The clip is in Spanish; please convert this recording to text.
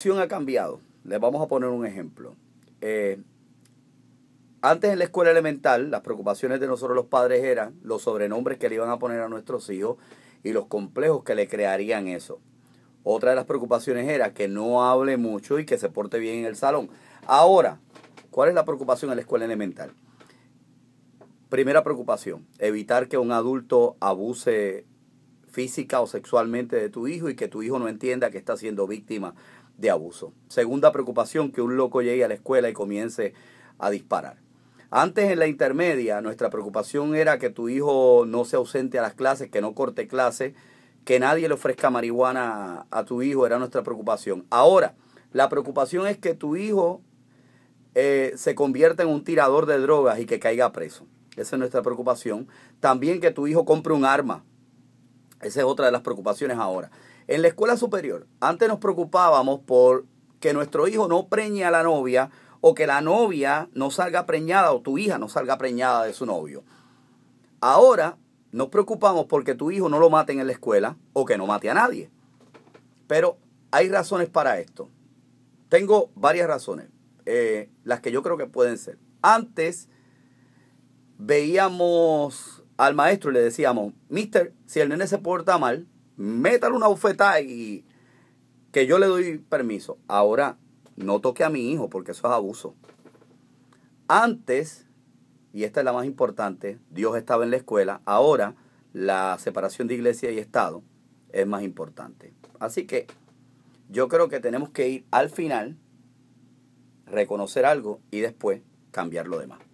situación ha cambiado. Les vamos a poner un ejemplo. Eh, antes en la escuela elemental, las preocupaciones de nosotros los padres eran los sobrenombres que le iban a poner a nuestros hijos y los complejos que le crearían eso. Otra de las preocupaciones era que no hable mucho y que se porte bien en el salón. Ahora, ¿cuál es la preocupación en la escuela elemental? Primera preocupación, evitar que un adulto abuse física o sexualmente de tu hijo y que tu hijo no entienda que está siendo víctima de abuso. Segunda preocupación, que un loco llegue a la escuela y comience a disparar. Antes en la intermedia nuestra preocupación era que tu hijo no se ausente a las clases, que no corte clases, que nadie le ofrezca marihuana a tu hijo, era nuestra preocupación. Ahora, la preocupación es que tu hijo eh, se convierta en un tirador de drogas y que caiga preso. Esa es nuestra preocupación. También que tu hijo compre un arma esa es otra de las preocupaciones ahora. En la escuela superior, antes nos preocupábamos por que nuestro hijo no preñe a la novia o que la novia no salga preñada o tu hija no salga preñada de su novio. Ahora nos preocupamos porque tu hijo no lo maten en la escuela o que no mate a nadie. Pero hay razones para esto. Tengo varias razones, eh, las que yo creo que pueden ser. Antes veíamos al maestro y le decíamos, mister, si el nene se porta mal, métale una bufeta y que yo le doy permiso. Ahora, no toque a mi hijo porque eso es abuso. Antes, y esta es la más importante, Dios estaba en la escuela, ahora la separación de iglesia y Estado es más importante. Así que yo creo que tenemos que ir al final, reconocer algo y después cambiar lo demás.